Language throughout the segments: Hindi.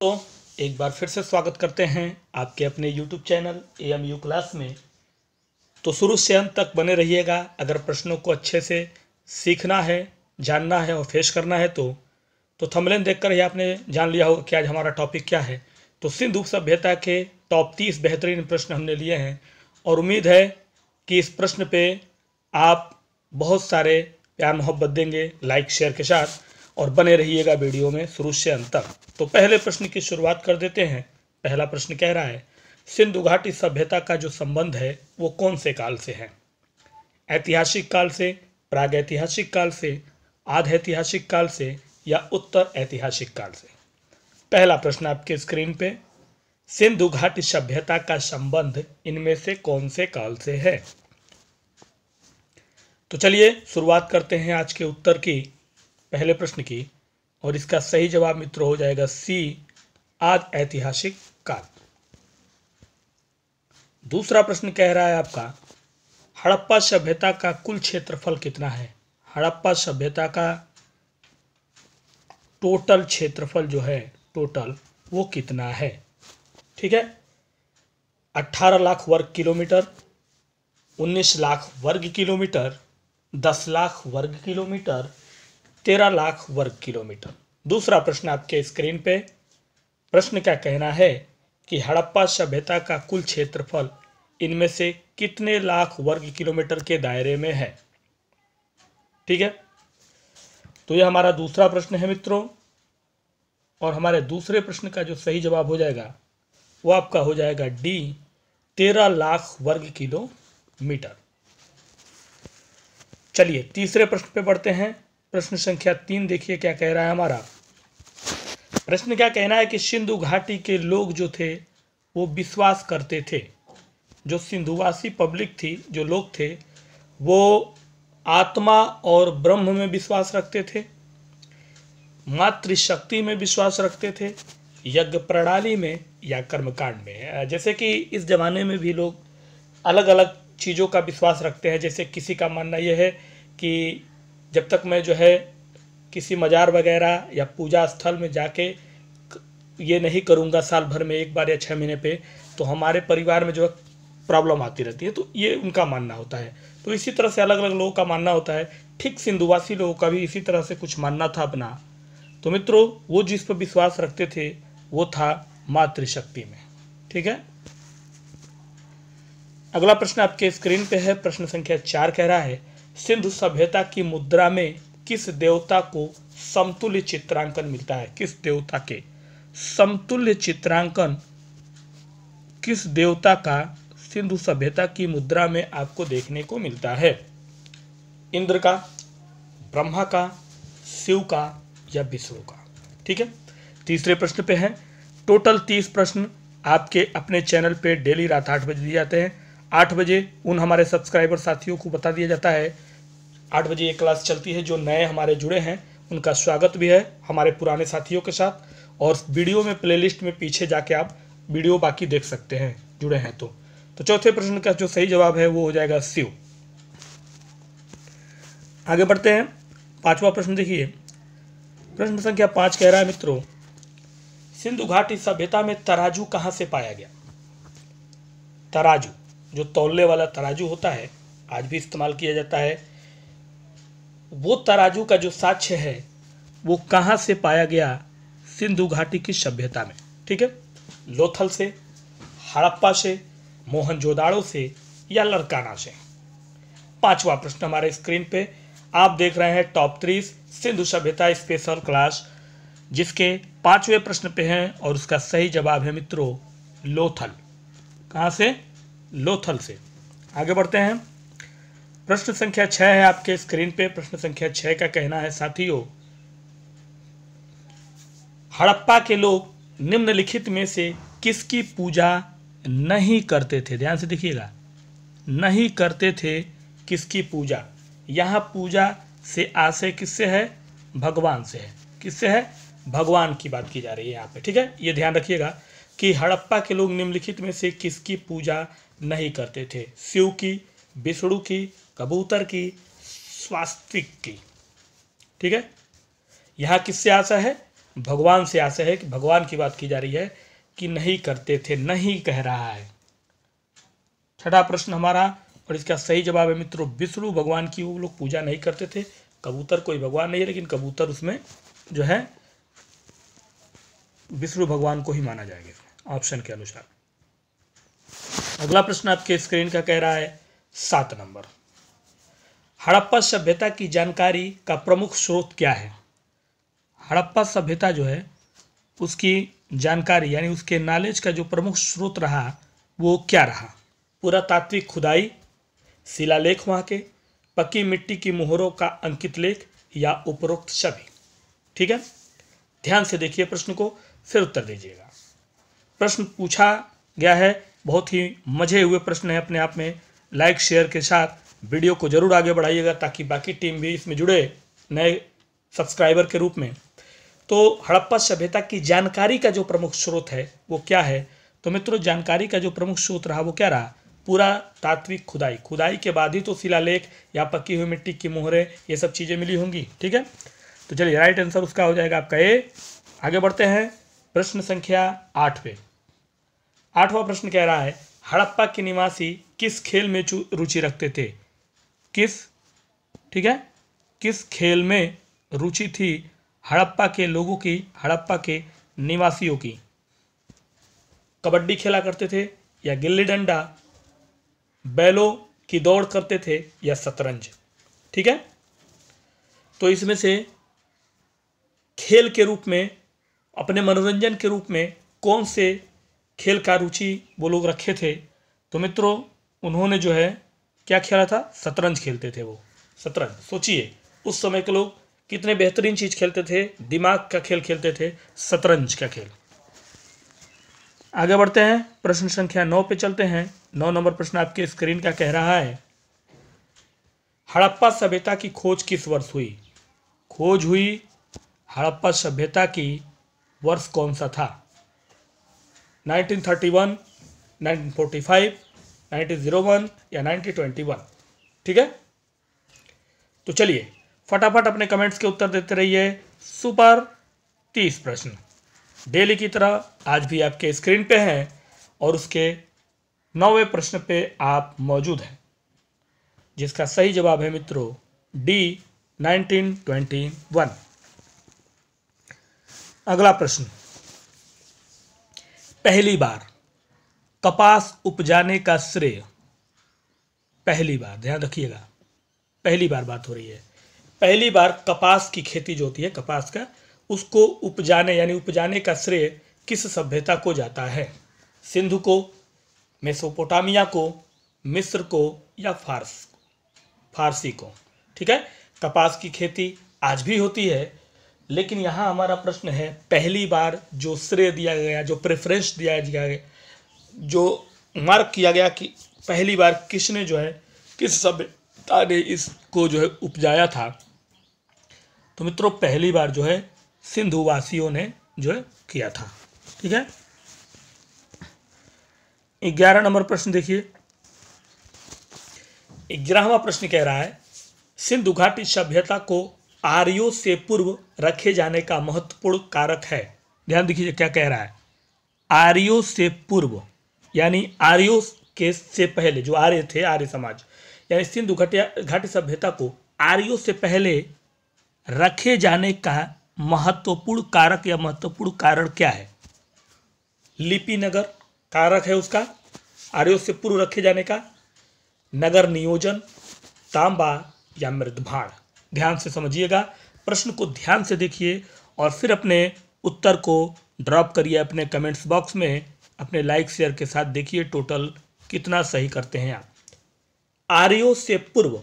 तो एक बार फिर से स्वागत करते हैं आपके अपने YouTube channel A M U class में तो शुरू से अंत तक बने रहिएगा अगर प्रश्नों को अच्छे से सीखना है जानना है और फेस करना है तो तो थमलेन देखकर ही आपने जान लिया होगा कि आज हमारा टॉपिक क्या है तो सिंधु सभ्यता के टॉप तीस बेहतरीन प्रश्न हमने लिए हैं और उम्मीद है कि इस प्रश्न पर आप बहुत सारे प्यार मोहब्बत देंगे लाइक शेयर के साथ और बने रहिएगा वीडियो में शुरू से अंत तक तो पहले प्रश्न की शुरुआत कर देते हैं पहला प्रश्न कह रहा है सिंधु घाटी सभ्यता का जो संबंध है वो कौन से काल से है ऐतिहासिक काल से प्राग ऐतिहासिक काल से आध ऐतिहासिक काल से या उत्तर ऐतिहासिक काल से पहला प्रश्न आपके स्क्रीन पे सिंधु घाटी सभ्यता का संबंध इनमें से कौन से काल से है तो चलिए शुरुआत करते हैं आज के उत्तर की पहले प्रश्न की और इसका सही जवाब मित्र हो जाएगा सी आज ऐतिहासिक काल दूसरा प्रश्न कह रहा है आपका हड़प्पा सभ्यता का कुल क्षेत्रफल कितना है हड़प्पा सभ्यता का टोटल क्षेत्रफल जो है टोटल वो कितना है ठीक है 18 लाख वर्ग किलोमीटर 19 लाख वर्ग किलोमीटर 10 लाख वर्ग किलोमीटर तेरह लाख वर्ग किलोमीटर दूसरा प्रश्न आपके स्क्रीन पे प्रश्न का कहना है कि हड़प्पा सभ्यता का कुल क्षेत्रफल इनमें से कितने लाख वर्ग किलोमीटर के दायरे में है ठीक है तो ये हमारा दूसरा प्रश्न है मित्रों और हमारे दूसरे प्रश्न का जो सही जवाब हो जाएगा वो आपका हो जाएगा डी तेरह लाख वर्ग किलोमीटर चलिए तीसरे प्रश्न पे बढ़ते हैं प्रश्न संख्या तीन देखिए क्या कह रहा है हमारा प्रश्न क्या कहना है कि सिंधु घाटी के लोग जो थे वो विश्वास करते थे जो सिंधुवासी पब्लिक थी जो लोग थे वो आत्मा और ब्रह्म में विश्वास रखते थे मातृशक्ति में विश्वास रखते थे यज्ञ प्रणाली में या कर्मकांड में जैसे कि इस ज़माने में भी लोग अलग अलग चीज़ों का विश्वास रखते हैं जैसे किसी का मानना यह है कि जब तक मैं जो है किसी मज़ार वगैरह या पूजा स्थल में जाके ये नहीं करूँगा साल भर में एक बार या छः महीने पे तो हमारे परिवार में जो प्रॉब्लम आती रहती है तो ये उनका मानना होता है तो इसी तरह से अलग अलग लोगों का मानना होता है ठीक सिंधुवासी लोगों का भी इसी तरह से कुछ मानना था अपना तो मित्रों वो जिस पर विश्वास रखते थे वो था मातृशक्ति में ठीक है अगला प्रश्न आपके स्क्रीन पे है प्रश्न संख्या चार कह रहा है सिंधु सभ्यता की मुद्रा में किस देवता को समतुल्य चित्रांकन मिलता है किस देवता के समतुल्य चित्रांकन किस देवता का सिंधु सभ्यता की मुद्रा में आपको देखने को मिलता है इंद्र का ब्रह्मा का शिव का या विष्णु का ठीक है तीसरे प्रश्न पे है टोटल तीस प्रश्न आपके अपने चैनल पे डेली रात आठ बजे दिए जाते हैं आठ बजे उन हमारे सब्सक्राइबर साथियों को बता दिया जाता है आठ बजे ये क्लास चलती है जो नए हमारे जुड़े हैं उनका स्वागत भी है हमारे पुराने साथियों के साथ और वीडियो में प्लेलिस्ट में पीछे जाके आप वीडियो बाकी देख सकते हैं जुड़े हैं तो तो चौथे प्रश्न का जो सही जवाब है वो हो जाएगा सीओ आगे बढ़ते हैं पांचवा प्रश्न देखिए प्रश्न संख्या पांच कह रहा है मित्रों सिंधु घाटी सभ्यता में तराजू कहाँ से पाया गया तराजू जो तौलने वाला तराजू होता है आज भी इस्तेमाल किया जाता है वो तराजू का जो साक्ष्य है वो कहाँ से पाया गया सिंधु घाटी की सभ्यता में ठीक है लोथल से हड़प्पा से मोहनजोदाड़ो से या लड़काना से पांचवा प्रश्न हमारे स्क्रीन पे आप देख रहे हैं टॉप थ्री सिंधु सभ्यता स्पेशल क्लास जिसके पांचवें प्रश्न पे हैं और उसका सही जवाब है मित्रों लोथल कहाँ से लोथल से आगे बढ़ते हैं प्रश्न संख्या छह है आपके स्क्रीन पे प्रश्न संख्या छह का कहना है साथियों हड़प्पा के लोग निम्नलिखित में से किसकी पूजा नहीं करते थे ध्यान से देखिएगा नहीं करते थे किसकी पूजा यहाँ पूजा से आशय किससे है भगवान से है किससे है भगवान की बात की जा रही है यहाँ पे ठीक है ये ध्यान रखिएगा कि हड़प्पा के लोग निम्नलिखित में से किसकी पूजा नहीं करते थे शिव की विष्णु की कबूतर की स्वास्तिक की ठीक है यहां किससे आशा है भगवान से आशा है कि भगवान की बात की जा रही है कि नहीं करते थे नहीं कह रहा है छठा प्रश्न हमारा और इसका सही जवाब है मित्रों विष्णु भगवान की वो लोग पूजा नहीं करते थे कबूतर कोई भगवान नहीं है लेकिन कबूतर उसमें जो है विष्णु भगवान को ही माना जाएगा ऑप्शन के अनुसार अगला प्रश्न आपके स्क्रीन का कह रहा है सात नंबर हड़प्पा सभ्यता की जानकारी का प्रमुख स्रोत क्या है हड़प्पा सभ्यता जो है उसकी जानकारी यानी उसके नॉलेज का जो प्रमुख स्रोत रहा वो क्या रहा पुरातात्विक खुदाई शिलालेख वहाँ के पक्की मिट्टी की मोहरों का अंकित लेख या उपरोक्त सभी ठीक है ध्यान से देखिए प्रश्न को फिर उत्तर दीजिएगा प्रश्न पूछा गया है बहुत ही मजे हुए प्रश्न है अपने आप में लाइक शेयर के साथ वीडियो को ज़रूर आगे बढ़ाइएगा ताकि बाकी टीम भी इसमें जुड़े नए सब्सक्राइबर के रूप में तो हड़प्पा सभ्यता की जानकारी का जो प्रमुख स्रोत है वो क्या है तो मित्रों जानकारी का जो प्रमुख स्रोत रहा वो क्या रहा पूरा तात्विक खुदाई खुदाई के बाद ही तो शिलालेख या पकी हुई मिट्टी की मोहरें ये सब चीज़ें मिली होंगी ठीक है तो चलिए राइट आंसर उसका हो जाएगा आपका ए आगे बढ़ते हैं प्रश्न संख्या आठ पे आठवां प्रश्न कह रहा है हड़प्पा के निवासी किस खेल में रुचि रखते थे किस ठीक है किस खेल में रुचि थी हड़प्पा के लोगों की हड़प्पा के निवासियों की कबड्डी खेला करते थे या गिल्ली डंडा बैलों की दौड़ करते थे या शतरंज ठीक है तो इसमें से खेल के रूप में अपने मनोरंजन के रूप में कौन से खेल का रुचि वो लोग रखे थे तो मित्रों उन्होंने जो है क्या खेला था शतरंज खेलते थे वो शतरंज सोचिए उस समय के लोग कितने बेहतरीन चीज़ खेलते थे दिमाग का खेल खेलते थे शतरंज का खेल आगे बढ़ते हैं प्रश्न संख्या नौ पे चलते हैं नौ नंबर प्रश्न आपके स्क्रीन का कह रहा है हड़प्पा सभ्यता की खोज किस वर्ष हुई खोज हुई हड़प्पा सभ्यता की वर्ष कौन सा था 1931, 1945, 1901 या 1921 ठीक है तो चलिए फटाफट अपने कमेंट्स के उत्तर देते रहिए सुपर तीस प्रश्न डेली की तरह आज भी आपके स्क्रीन पे हैं और उसके नौवे प्रश्न पे आप मौजूद हैं जिसका सही जवाब है मित्रों डी 1921 अगला प्रश्न पहली बार कपास उपजाने का श्रेय पहली बार ध्यान रखिएगा पहली बार बात हो रही है पहली बार कपास की खेती जो होती है कपास का उसको उपजाने यानी उपजाने का श्रेय किस सभ्यता को जाता है सिंधु को मेसोपोटामिया को मिस्र को या फारस फारसी को ठीक है कपास की खेती आज भी होती है लेकिन यहाँ हमारा प्रश्न है पहली बार जो श्रेय दिया गया जो प्रेफरेंस दिया गया जो मार्क किया गया कि पहली बार किसने जो है किस सभ्यता ने इसको जो है उपजाया था तो मित्रों पहली बार जो है सिंधु वासियों ने जो है किया था ठीक है ग्यारह नंबर प्रश्न देखिए ग्यारहवा प्रश्न कह रहा है सिंधु घाटी सभ्यता को आर्यों से पूर्व रखे जाने का महत्वपूर्ण कारक है ध्यान दीजिए क्या कह रहा है आर्यों से पूर्व यानी आर्यो के से पहले जो आर्य थे आर्य समाज यानी सिंधु घटिया घाटी सभ्यता को आर्यो से पहले रखे जाने का महत्वपूर्ण कारक या महत्वपूर्ण कारण क्या है लिपि नगर कारक है उसका आर्यो से पूर्व रखे जाने का नगर नियोजन तांबा या मृदभाण ध्यान से समझिएगा प्रश्न को ध्यान से देखिए और फिर अपने उत्तर को ड्रॉप करिए अपने कमेंट्स बॉक्स में अपने लाइक शेयर के साथ देखिए टोटल कितना सही करते हैं आप आर्यो से पूर्व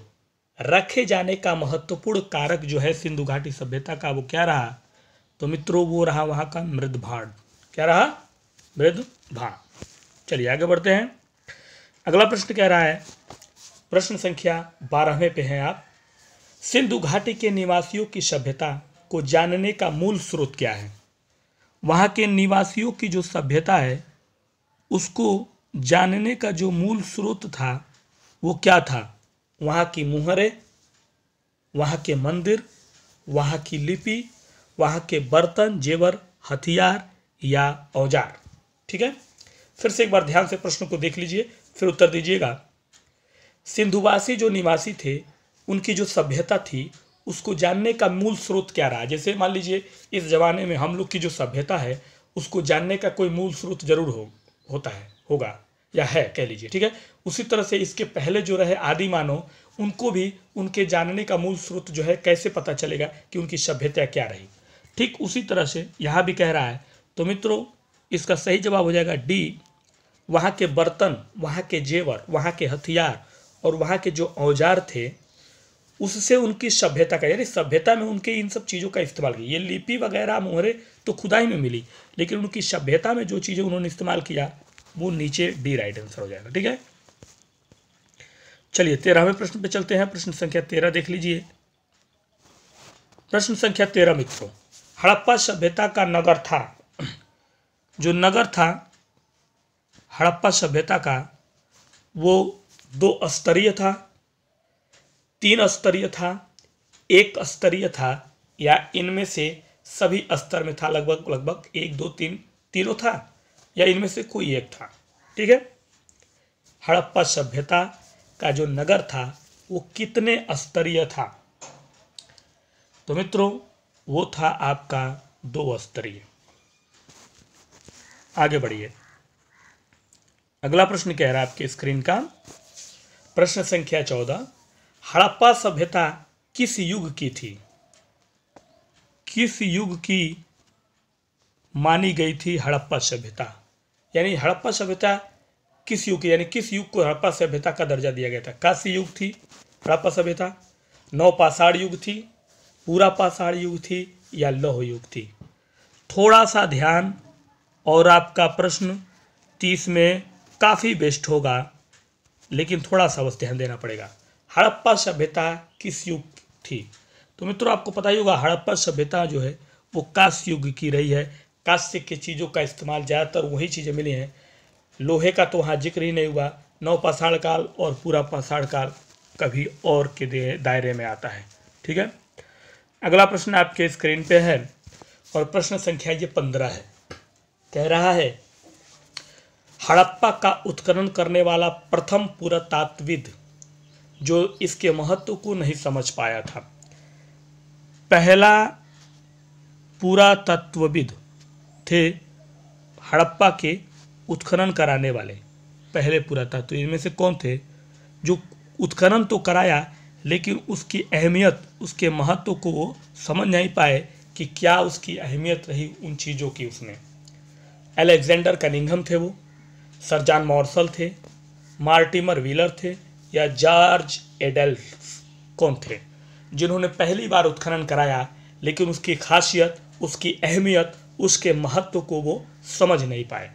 रखे जाने का महत्वपूर्ण कारक जो है सिंधु घाटी सभ्यता का वो क्या रहा तो मित्रों वो रहा वहां का मृद भाड़ क्या रहा मृद चलिए आगे बढ़ते हैं अगला प्रश्न क्या रहा है प्रश्न संख्या बारहवें पे हैं आप सिंधु घाटी के निवासियों की सभ्यता को जानने का मूल स्रोत क्या है वहां के निवासियों की जो सभ्यता है उसको जानने का जो मूल स्रोत था वो क्या था वहाँ की मुहरें वहाँ के मंदिर वहाँ की लिपि वहाँ के बर्तन जेवर हथियार या औजार ठीक है फिर से एक बार ध्यान से प्रश्न को देख लीजिए फिर उत्तर दीजिएगा सिंधुवासी जो निवासी थे उनकी जो सभ्यता थी उसको जानने का मूल स्रोत क्या रहा जैसे मान लीजिए इस जमाने में हम लोग की जो सभ्यता है उसको जानने का कोई मूल स्रोत जरूर हो होता है होगा या है कह लीजिए ठीक है उसी तरह से इसके पहले जो रहे आदि मानव उनको भी उनके जानने का मूल स्रोत जो है कैसे पता चलेगा कि उनकी सभ्यता क्या रही ठीक उसी तरह से यहाँ भी कह रहा है तो मित्रों इसका सही जवाब हो जाएगा डी वहाँ के बर्तन वहाँ के जेवर वहाँ के हथियार और वहाँ के जो औजार थे उससे उनकी सभ्यता का यानी सभ्यता में उनके इन सब चीज़ों का इस्तेमाल किया ये लिपि वगैरह मोहरे तो खुदाई में मिली लेकिन उनकी सभ्यता में जो चीज़ें उन्होंने इस्तेमाल किया वो नीचे डी राइट आंसर हो जाएगा ठीक है चलिए तेरहवें प्रश्न पे चलते हैं प्रश्न संख्या तेरह देख लीजिए प्रश्न संख्या तेरह मित्रों हड़प्पा सभ्यता का नगर था जो नगर था हड़प्पा सभ्यता का वो दो स्तरीय था तीन स्तरीय था एक स्तरीय था या इनमें से सभी स्तर में था लगभग लगभग एक दो तीन तीनों था या इनमें से कोई एक था ठीक है हड़प्पा सभ्यता का जो नगर था वो कितने स्तरीय था तो मित्रों वो था आपका दो स्तरीय आगे बढ़िए अगला प्रश्न कह रहा है आपके स्क्रीन का प्रश्न संख्या चौदह हड़प्पा सभ्यता किस युग की थी किस युग की मानी गई थी हड़प्पा सभ्यता यानी हड़प्पा सभ्यता किस युग की यानी किस युग को हड़प्पा सभ्यता का दर्जा दिया गया था काशी युग थी हड़प्पा सभ्यता पाषाण युग थी पूरा पाषाण युग थी या लौह युग थी थोड़ा सा ध्यान और आपका प्रश्न तीस में काफ़ी बेस्ट होगा लेकिन थोड़ा सा बस ध्यान देना पड़ेगा हड़प्पा सभ्यता किस युग थी तो मित्रों आपको पता ही होगा हड़प्पा सभ्यता जो है वो कांस्य युग की रही है कांस्य के चीज़ों का इस्तेमाल ज़्यादातर वही चीज़ें मिली हैं लोहे का तो वहाँ जिक्र ही नहीं हुआ नवपाषाण काल और पूरा पाषाण काल कभी और के दायरे में आता है ठीक है अगला प्रश्न आपके स्क्रीन पे है और प्रश्न संख्या ये पंद्रह है कह रहा है हड़प्पा का उत्खनन करने वाला प्रथम पुरातात्विद जो इसके महत्व को नहीं समझ पाया था पहला पूरा तत्वविद थे हड़प्पा के उत्खनन कराने वाले पहले पूरा तत्व इनमें से कौन थे जो उत्खनन तो कराया लेकिन उसकी अहमियत उसके महत्व को वो समझ नहीं पाए कि क्या उसकी अहमियत रही उन चीज़ों की उसमें एलेक्जेंडर कनिंघम थे वो सरजान मॉर्सल थे मार्टिमर व्हीलर थे या जॉर्ज एडल्फ कौन थे जिन्होंने पहली बार उत्खनन कराया लेकिन उसकी खासियत उसकी अहमियत उसके महत्व को वो समझ नहीं पाए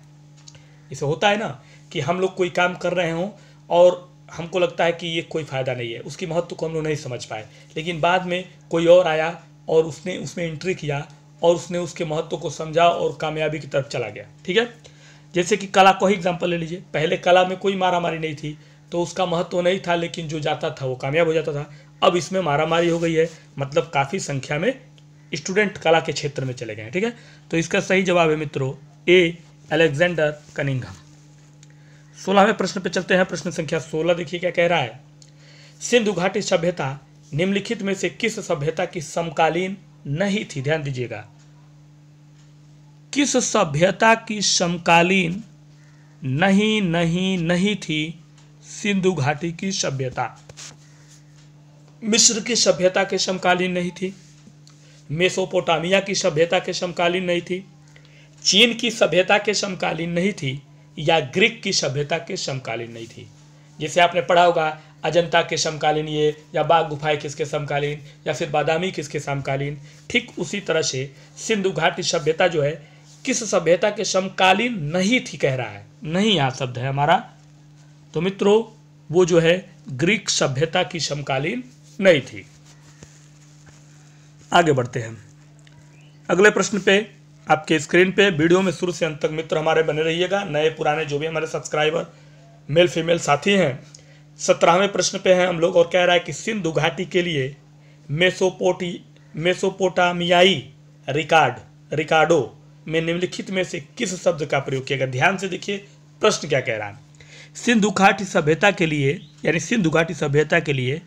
इसे होता है ना कि हम लोग कोई काम कर रहे हों और हमको लगता है कि ये कोई फ़ायदा नहीं है उसकी महत्व को हम लोग नहीं समझ पाए लेकिन बाद में कोई और आया और उसने उसमें एंट्री किया और उसने उसके महत्व को समझा और कामयाबी की तरफ चला गया ठीक है जैसे कि कला को ही एग्जाम्पल ले लीजिए पहले कला में कोई मारामारी नहीं थी तो उसका महत्व तो नहीं था लेकिन जो जाता था वो कामयाब हो जाता था अब इसमें मारामारी हो गई है मतलब काफ़ी संख्या में स्टूडेंट कला के क्षेत्र में चले गए ठीक है तो इसका सही जवाब है मित्रों ए अलेक्जेंडर कनिंघम सोलहवें प्रश्न पर चलते हैं प्रश्न संख्या सोलह देखिए क्या कह रहा है सिंधु घाटी सभ्यता निम्नलिखित में से किस सभ्यता की समकालीन नहीं थी ध्यान दीजिएगा किस सभ्यता की समकालीन नहीं नहीं नहीं थी सिंधु घाटी की सभ्यता मिस्र की सभ्यता के समकालीन नहीं थी मेसोपोटामिया की सभ्यता के समकालीन नहीं थी चीन की सभ्यता के समकालीन नहीं थी या ग्रीक की सभ्यता के समकालीन नहीं थी जैसे आपने पढ़ा होगा अजंता के समकालीन ये या बाग गुफाएं किसके समकालीन या फिर बादामी किसके समकालीन ठीक उसी तरह से सिंधु घाटी सभ्यता जो है किस सभ्यता के समकालीन नहीं थी कह रहा है नहीं यहाँ शब्द है हमारा तो मित्रों वो जो है ग्रीक सभ्यता की समकालीन नहीं थी आगे बढ़ते हैं अगले प्रश्न पे आपके स्क्रीन पे वीडियो में शुरू से अंत तक मित्र हमारे बने रहिएगा नए पुराने जो भी हमारे सब्सक्राइबर मेल फीमेल साथी हैं सत्रहवें प्रश्न पे हैं हम लोग और कह रहा है कि सिंधु घाटी के लिए मेसोपोटी मेसोपोटामियाई रिकार्ड रिकार्डो में निम्नलिखित में से किस शब्द का प्रयोग किया गया ध्यान से देखिए प्रश्न क्या कह रहा है सिंधु घाटी सभ्यता के लिए यानी सिंधु घाटी सभ्यता के लिए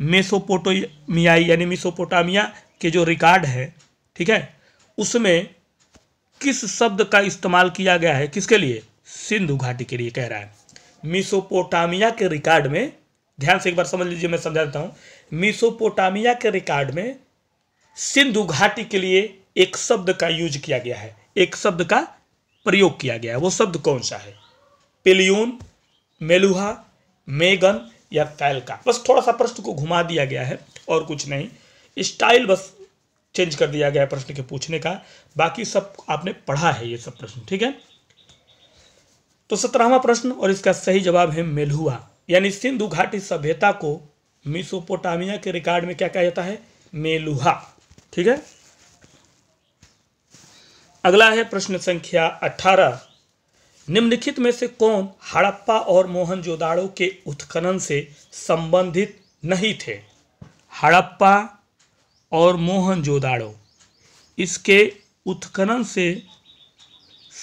मेसोपोटोमियाई यानी मेसोपोटामिया के जो रिकॉर्ड है ठीक है उसमें किस शब्द का इस्तेमाल किया गया है किसके लिए सिंधु घाटी के लिए कह रहा है मिसोपोटामिया के रिकॉर्ड में ध्यान से एक बार समझ लीजिए मैं समझा देता हूँ मिसोपोटामिया के रिकॉर्ड में सिंधु घाटी के लिए एक शब्द का यूज किया गया है एक शब्द का प्रयोग किया गया है वो शब्द कौन सा है पिलियून मेलुहा मेगन या फैलका बस थोड़ा सा प्रश्न को घुमा दिया गया है और कुछ नहीं स्टाइल बस चेंज कर दिया गया प्रश्न के पूछने का बाकी सब आपने पढ़ा है ये सब प्रश्न ठीक है तो सत्रहवा प्रश्न और इसका सही जवाब है मेलुहा यानी सिंधु घाटी सभ्यता को मिसोपोटामिया के रिकॉर्ड में क्या कहा जाता है मेलुहा ठीक है अगला है प्रश्न संख्या अठारह निम्नलिखित में से कौन हड़प्पा और मोहनजोदाड़ो के उत्खनन से संबंधित नहीं थे हड़प्पा और मोहनजोदाड़ो इसके उत्खनन से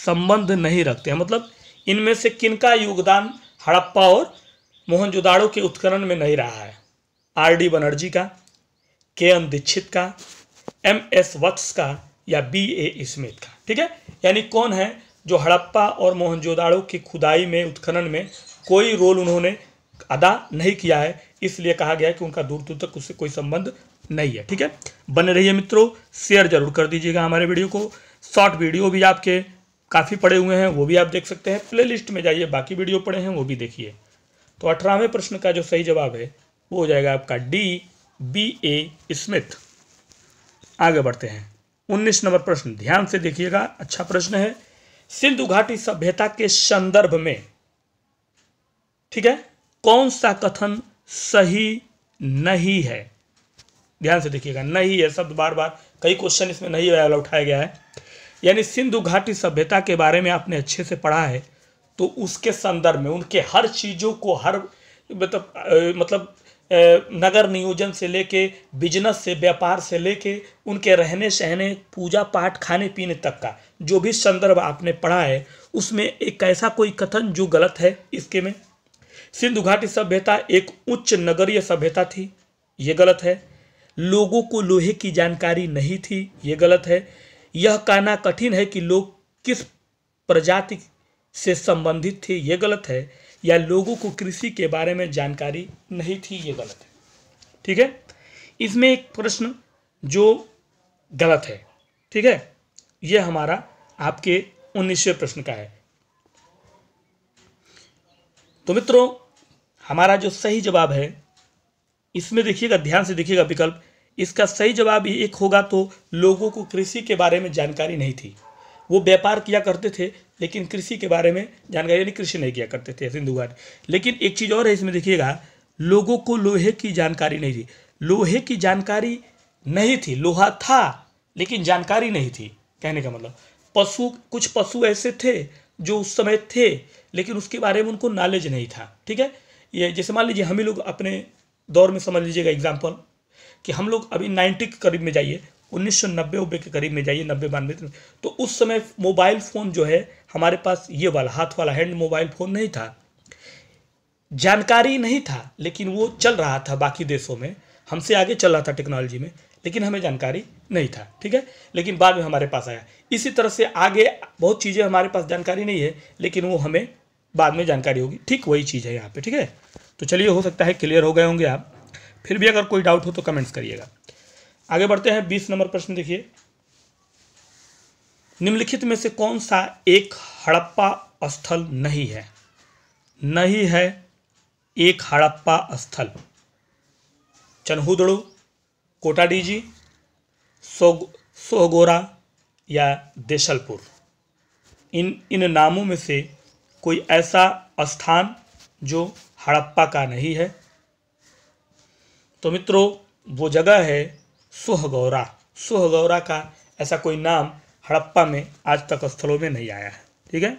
संबंध नहीं रखते हैं मतलब इनमें से किनका योगदान हड़प्पा और मोहनजोदाड़ो के उत्खनन में नहीं रहा है आर डी बनर्जी का के एम दीक्षित का एम एस वत्स का या बी ए स्मिथ का ठीक है यानी कौन है जो हड़प्पा और मोहनजोदाड़ो की खुदाई में उत्खनन में कोई रोल उन्होंने अदा नहीं किया है इसलिए कहा गया है कि उनका दूर दूर तक उससे कोई संबंध नहीं है ठीक है बने रहिए मित्रों शेयर जरूर कर दीजिएगा हमारे वीडियो को शॉर्ट वीडियो भी आपके काफ़ी पड़े हुए हैं वो भी आप देख सकते हैं प्लेलिस्ट में जाइए बाकी वीडियो पड़े हैं वो भी देखिए तो अठारहवें प्रश्न का जो सही जवाब है वो हो जाएगा आपका डी बी ए स्मिथ आगे बढ़ते हैं उन्नीस नंबर प्रश्न ध्यान से देखिएगा अच्छा प्रश्न है सिंधु घाटी सभ्यता के संदर्भ में ठीक है कौन सा कथन सही नहीं है ध्यान से देखिएगा नहीं है शब्द बार बार कई क्वेश्चन इसमें नहीं वाला उठाया गया है यानी सिंधु घाटी सभ्यता के बारे में आपने अच्छे से पढ़ा है तो उसके संदर्भ में उनके हर चीज़ों को हर मतलब मतलब नगर नियोजन से लेके बिजनेस से व्यापार से लेके उनके रहने सहने पूजा पाठ खाने पीने तक का जो भी संदर्भ आपने पढ़ा है उसमें एक ऐसा कोई कथन जो गलत है इसके में सिंधु घाटी सभ्यता एक उच्च नगरीय सभ्यता थी ये गलत है लोगों को लोहे की जानकारी नहीं थी ये गलत है यह कहना कठिन है कि लोग किस प्रजाति से संबंधित थे ये गलत है या लोगों को कृषि के बारे में जानकारी नहीं थी ये गलत है ठीक है इसमें एक प्रश्न जो गलत है ठीक है यह हमारा आपके उन्नीसवें प्रश्न का है तो मित्रों हमारा जो सही जवाब है इसमें देखिएगा ध्यान से देखिएगा विकल्प इसका सही जवाब एक होगा तो लोगों को कृषि के बारे में जानकारी नहीं थी वो व्यापार किया करते थे लेकिन कृषि के बारे में जानकारी यानी कृषि नहीं किया करते थे सिंधु घाट लेकिन एक चीज़ और है इसमें देखिएगा लोगों को लोहे की जानकारी नहीं थी लोहे की जानकारी नहीं थी लोहा था लेकिन जानकारी नहीं थी कहने का मतलब पशु कुछ पशु ऐसे थे जो उस समय थे लेकिन उसके बारे में उनको नॉलेज नहीं था ठीक है ये जैसे मान लीजिए हम ही लोग अपने दौर में समझ लीजिएगा एग्जाम्पल कि हम लोग अभी नाइन्टी के करीब में जाइए उन्नीस सौ नब्बे उब्बे के करीब में जाइए नब्बे बानवे तो उस समय मोबाइल फ़ोन जो है हमारे पास ये वाला हाथ वाला हैंड मोबाइल फ़ोन नहीं था जानकारी नहीं था लेकिन वो चल रहा था बाकी देशों में हमसे आगे चल रहा था टेक्नोलॉजी में लेकिन हमें जानकारी नहीं था ठीक है लेकिन बाद में हमारे पास आया इसी तरह से आगे बहुत चीज़ें हमारे पास जानकारी नहीं है लेकिन वो हमें बाद में जानकारी होगी ठीक वही चीज़ है यहाँ पे ठीक है तो चलिए हो सकता है क्लियर हो गए होंगे आप फिर भी अगर कोई डाउट हो तो कमेंट्स करिएगा आगे बढ़ते हैं बीस नंबर प्रश्न देखिए निम्नलिखित में से कौन सा एक हड़प्पा स्थल नहीं है नहीं है एक हड़प्पा स्थल चनहुदड़ो कोटाडीजी सोग सोगोरा या देशलपुर इन इन नामों में से कोई ऐसा स्थान जो हड़प्पा का नहीं है तो मित्रों वो जगह है सोहगौरा सोहगौरा का ऐसा कोई नाम हड़प्पा में आज तक स्थलों में नहीं आया है ठीक है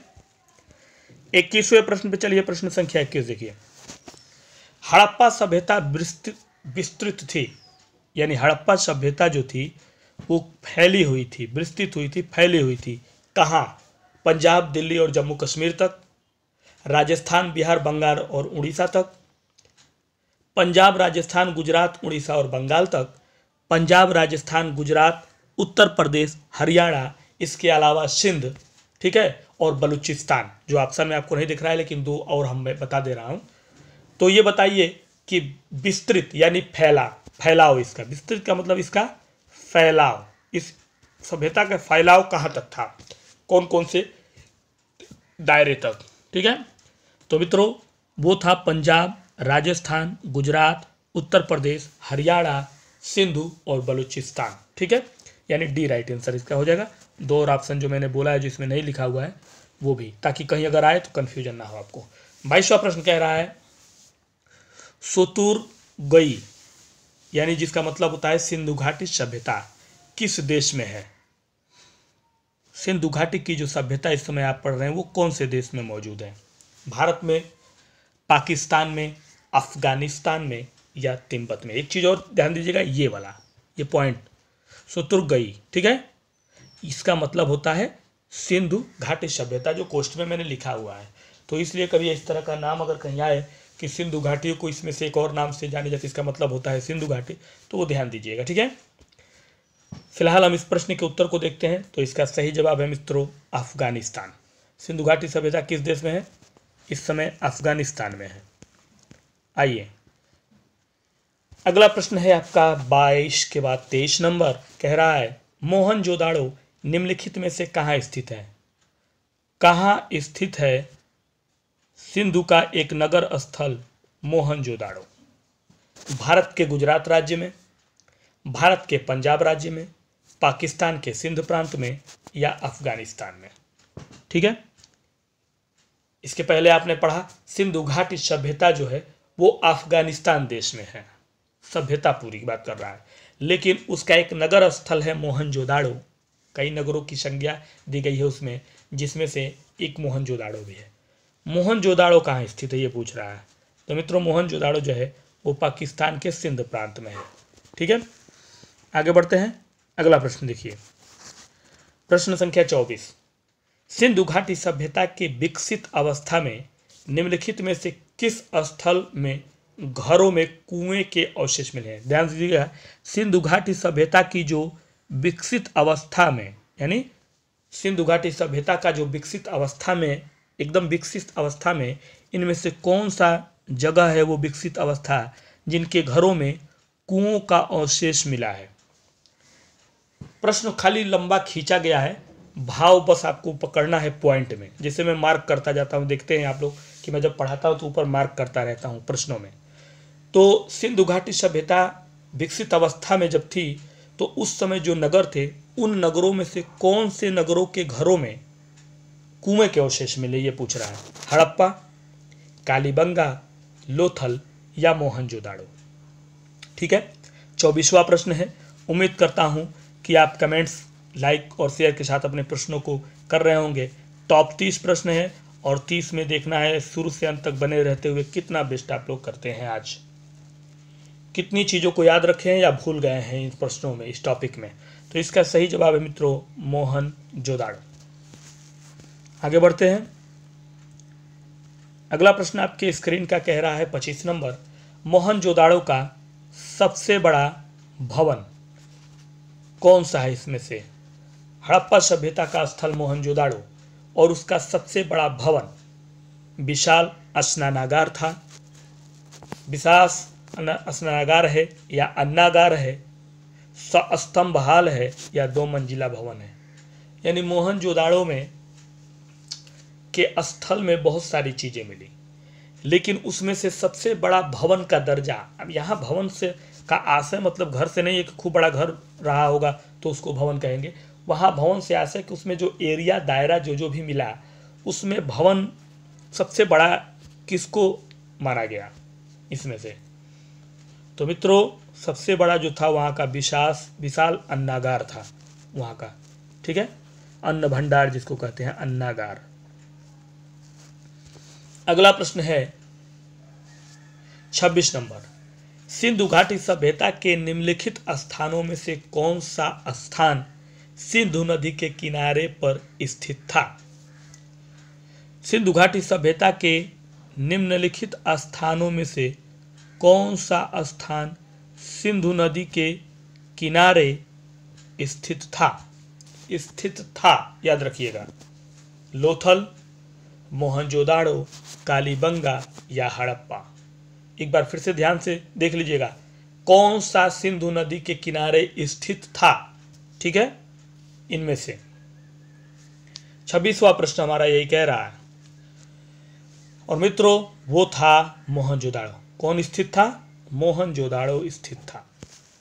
इक्कीसवें प्रश्न पे चलिए प्रश्न संख्या इक्कीस देखिए हड़प्पा सभ्यता विस्तृत थी यानी हड़प्पा सभ्यता जो थी वो फैली हुई थी विस्तृत हुई थी फैली हुई थी कहाँ पंजाब दिल्ली और जम्मू कश्मीर तक राजस्थान बिहार बंगाल और उड़ीसा तक पंजाब राजस्थान गुजरात उड़ीसा और बंगाल तक पंजाब राजस्थान गुजरात उत्तर प्रदेश हरियाणा इसके अलावा सिंध ठीक है और बलूचिस्तान जो ऑप्शन में आपको नहीं दिख रहा है लेकिन दो और हम मैं बता दे रहा हूँ तो ये बताइए कि विस्तृत यानी फैला फैलाव इसका विस्तृत का मतलब इसका फैलाव इस सभ्यता का फैलाव कहाँ तक था कौन कौन से दायरे तक ठीक है तो मित्रों वो था पंजाब राजस्थान गुजरात उत्तर प्रदेश हरियाणा सिंधु और बलूचिस्तान ठीक है यानी डी राइट आंसर इसका हो जाएगा दो और ऑप्शन जो मैंने बोला है जिसमें नहीं लिखा हुआ है वो भी ताकि कहीं अगर आए तो कन्फ्यूजन ना हो आपको बाईसवा प्रश्न कह रहा है सोतुर गई यानी जिसका मतलब होता है सिंधु घाटी सभ्यता किस देश में है सिंधु घाटी की जो सभ्यता इस समय आप पढ़ रहे हैं वो कौन से देश में मौजूद है भारत में पाकिस्तान में अफगानिस्तान में या तिब्बत में एक चीज़ और ध्यान दीजिएगा ये वाला ये पॉइंट सोतुर गई ठीक है इसका मतलब होता है सिंधु घाटी सभ्यता जो कोष्ट में मैंने लिखा हुआ है तो इसलिए कभी इस तरह का नाम अगर कहीं आए कि सिंधु घाटी को इसमें से एक और नाम से जाने जाते इसका मतलब होता है सिंधु घाटी तो वो ध्यान दीजिएगा ठीक है फिलहाल हम इस प्रश्न के उत्तर को देखते हैं तो इसका सही जवाब है मित्रों अफगानिस्तान सिंधु घाटी सभ्यता किस देश में है इस समय अफगानिस्तान में है आइए अगला प्रश्न है आपका बाईस के बाद तेईस नंबर कह रहा है मोहन जोदाड़ो निम्नलिखित में से कहाँ स्थित है कहाँ स्थित है सिंधु का एक नगर स्थल मोहनजोदाड़ो भारत के गुजरात राज्य में भारत के पंजाब राज्य में पाकिस्तान के सिंध प्रांत में या अफगानिस्तान में ठीक है इसके पहले आपने पढ़ा सिंधु घाटी सभ्यता जो है वो अफगानिस्तान देश में है सभ्यता पूरी की बात कर रहा है लेकिन उसका एक नगर स्थल है मोहनजोदाड़ो कई नगरों की संज्ञा दी गई है उसमें जिसमें से एक मोहनजोदाड़ो भी है मोहन जोदाड़ो कहाँ स्थित है ये पूछ रहा है तो मित्रों मोहन जोदाड़ो जो है वो पाकिस्तान के सिंध प्रांत में है ठीक है आगे बढ़ते हैं अगला प्रश्न देखिए प्रश्न संख्या चौबीस सिंधु घाटी सभ्यता के विकसित अवस्था में निम्नलिखित में से किस स्थल में घरों में कुएं के अवशेष मिले हैं ध्यान दीजिएगा सिंधु घाटी सभ्यता की जो विकसित अवस्था में यानी सिंधु घाटी सभ्यता का जो विकसित अवस्था में एकदम विकसित अवस्था में इनमें से कौन सा जगह है वो विकसित अवस्था जिनके घरों में कुओं का अवशेष मिला है प्रश्न खाली लंबा खींचा गया है भाव बस आपको पकड़ना है पॉइंट में जैसे मैं मार्क करता जाता हूँ देखते हैं आप लोग कि मैं जब पढ़ाता हूँ तो ऊपर मार्क करता रहता हूँ प्रश्नों में तो सिंधु घाटी सभ्यता विकसित अवस्था में जब थी तो उस समय जो नगर थे उन नगरों में से कौन से नगरों के घरों में कुएं के अवशेष मिले ये पूछ रहा है हड़प्पा कालीबंगा लोथल या मोहनजोदाड़ो ठीक है चौबीसवा प्रश्न है उम्मीद करता हूं कि आप कमेंट्स लाइक और शेयर के साथ अपने प्रश्नों को कर रहे होंगे टॉप तीस प्रश्न है और तीस में देखना है शुरू से अंत तक बने रहते हुए कितना बेस्ट आप लोग करते हैं आज कितनी चीज़ों को याद रखे हैं या भूल गए हैं इन प्रश्नों में इस टॉपिक में तो इसका सही जवाब है मित्रों मोहन जोदाड़ो आगे बढ़ते हैं अगला प्रश्न आपके स्क्रीन का कह रहा है पच्चीस नंबर मोहन जोदाड़ो का सबसे बड़ा भवन कौन सा है इसमें से हड़प्पा सभ्यता का स्थल मोहनजोदाड़ो और उसका सबसे बड़ा भवन विशाल स्नानागार था विशाल स्नानागार है या अन्नागार है स्तंभ हाल है या दो मंजिला भवन है यानी मोहनजोदाड़ो में के स्थल में बहुत सारी चीज़ें मिली लेकिन उसमें से सबसे बड़ा भवन का दर्जा अब यहाँ भवन से का आशय मतलब घर से नहीं एक खूब बड़ा घर रहा होगा तो उसको भवन कहेंगे वहाँ भवन से आशय कि उसमें जो एरिया दायरा जो जो भी मिला उसमें भवन सबसे बड़ा किसको मारा गया इसमें से तो मित्रों सबसे बड़ा जो था वहाँ का विशास विशाल अन्नागार था वहाँ का ठीक है अन्न भंडार जिसको कहते हैं अन्नागार अगला प्रश्न है छब्बीस नंबर सिंधु घाटी सभ्यता के निम्नलिखित स्थानों में से कौन सा स्थान सिंधु नदी के किनारे पर स्थित था सिंधु घाटी सभ्यता के निम्नलिखित स्थानों में से कौन सा स्थान सिंधु नदी के किनारे स्थित था स्थित था याद रखिएगा लोथल मोहनजोदाड़ो कालीबंगा या हड़प्पा एक बार फिर से ध्यान से देख लीजिएगा कौन सा सिंधु नदी के किनारे स्थित था ठीक है इनमें से छब्बीसवा प्रश्न हमारा यही कह रहा है और मित्रों वो था मोहनजोदाड़ो कौन स्थित था मोहनजोदाड़ो स्थित था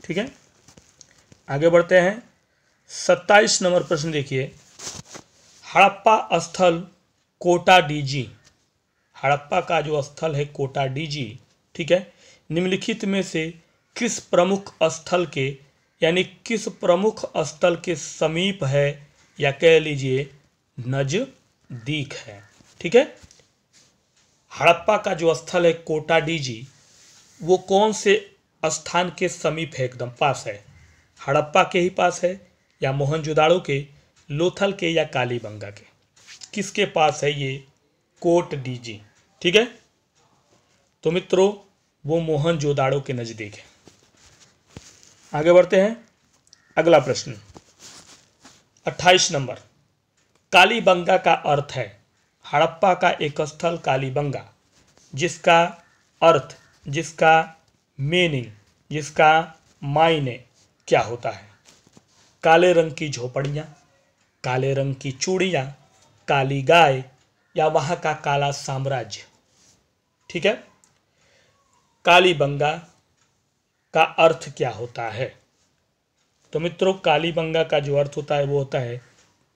ठीक है आगे बढ़ते हैं सत्ताईस नंबर प्रश्न देखिए हड़प्पा स्थल कोटा डीजी हड़प्पा का जो स्थल है कोटा डीजी ठीक है निम्नलिखित में से किस प्रमुख स्थल के यानी किस प्रमुख स्थल के समीप है या कह लीजिए नजदीक है ठीक है हड़प्पा का जो स्थल है कोटा डीजी वो कौन से स्थान के समीप है एकदम पास है हड़प्पा के ही पास है या मोहनजोदाड़ो के लोथल के या कालीबंगा के किसके पास है ये कोट डीजी ठीक है तो मित्रों वो मोहन जोदाड़ो के नज़दीक है आगे बढ़ते हैं अगला प्रश्न 28 नंबर कालीबंगा का अर्थ है हड़प्पा का एक स्थल कालीबंगा जिसका अर्थ जिसका मीनिंग जिसका मायने क्या होता है काले रंग की झोपड़ियाँ काले रंग की चूड़ियाँ काली गाय या वहाँ का काला साम्राज्य ठीक है कालीबंगा का अर्थ क्या होता है तो मित्रों कालीबंगा का जो अर्थ होता है वो होता है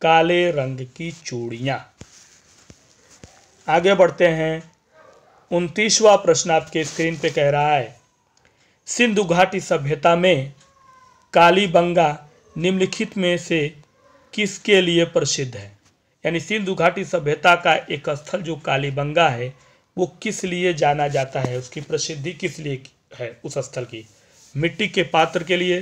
काले रंग की चूड़ियाँ आगे बढ़ते हैं उनतीसवा प्रश्न आपके स्क्रीन पे कह रहा है सिंधु घाटी सभ्यता में कालीबंगा निम्नलिखित में से किसके लिए प्रसिद्ध है यानी सिंधु घाटी सभ्यता का एक स्थल जो कालीबंगा है वो किस लिए जाना जाता है उसकी प्रसिद्धि किस लिए है उस स्थल की मिट्टी के पात्र के लिए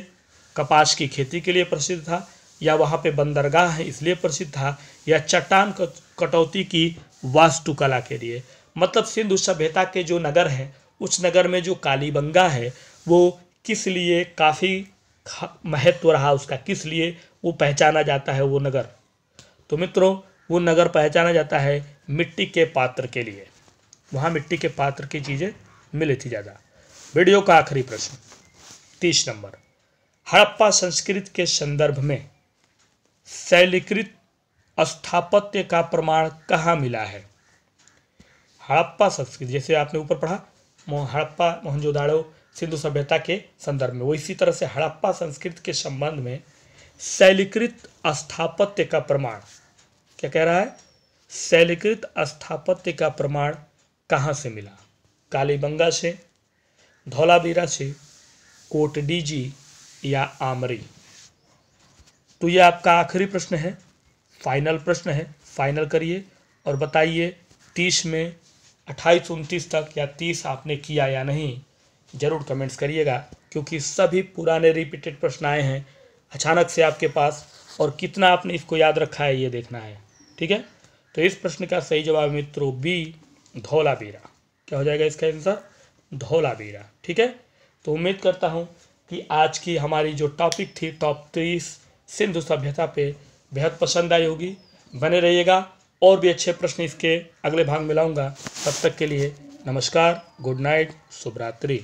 कपास की खेती के लिए प्रसिद्ध था या वहाँ पे बंदरगाह है इसलिए प्रसिद्ध था या चट्टान कटौती की वास्तुकला के लिए मतलब सिंधु सभ्यता के जो नगर हैं उस नगर में जो कालीबंगा है वो किस लिए काफ़ी महत्व रहा उसका किस लिए वो पहचाना जाता है वो नगर तो मित्रों वो नगर पहचाना जाता है मिट्टी के पात्र के लिए वहाँ मिट्टी के पात्र की चीज़ें मिली थी ज़्यादा वीडियो का आखिरी प्रश्न तीस नंबर हड़प्पा संस्कृत के संदर्भ में शैलीकृत स्थापत्य का प्रमाण कहाँ मिला है हड़प्पा संस्कृत जैसे आपने ऊपर पढ़ा हड़प्पा मोहनजोदाड़ो सिंधु सभ्यता के संदर्भ में वो इसी तरह से हड़प्पा संस्कृत के संबंध में शैलीकृत स्थापत्य का प्रमाण क्या कह रहा है शैलीकृत स्थापत्य का प्रमाण कहाँ से मिला कालीबंगा से धौलावीरा से कोटडीजी या आमरी तो ये आपका आखिरी प्रश्न है फाइनल प्रश्न है फाइनल करिए और बताइए तीस में अट्ठाईस उनतीस तक या तीस आपने किया या नहीं ज़रूर कमेंट्स करिएगा क्योंकि सभी पुराने रिपीटेड प्रश्न आए हैं अचानक से आपके पास और कितना आपने इसको याद रखा है ये देखना है ठीक है तो इस प्रश्न का सही जवाब मित्रों बी धौलाबीरा क्या हो जाएगा इसका आंसर धौलाबीरा ठीक है तो उम्मीद करता हूँ कि आज की हमारी जो टॉपिक थी टॉप तीस सिंधु सभ्यता पे बेहद पसंद आई होगी बने रहिएगा और भी अच्छे प्रश्न इसके अगले भाग में लाऊंगा तब तक के लिए नमस्कार गुड नाइट शुभरात्रि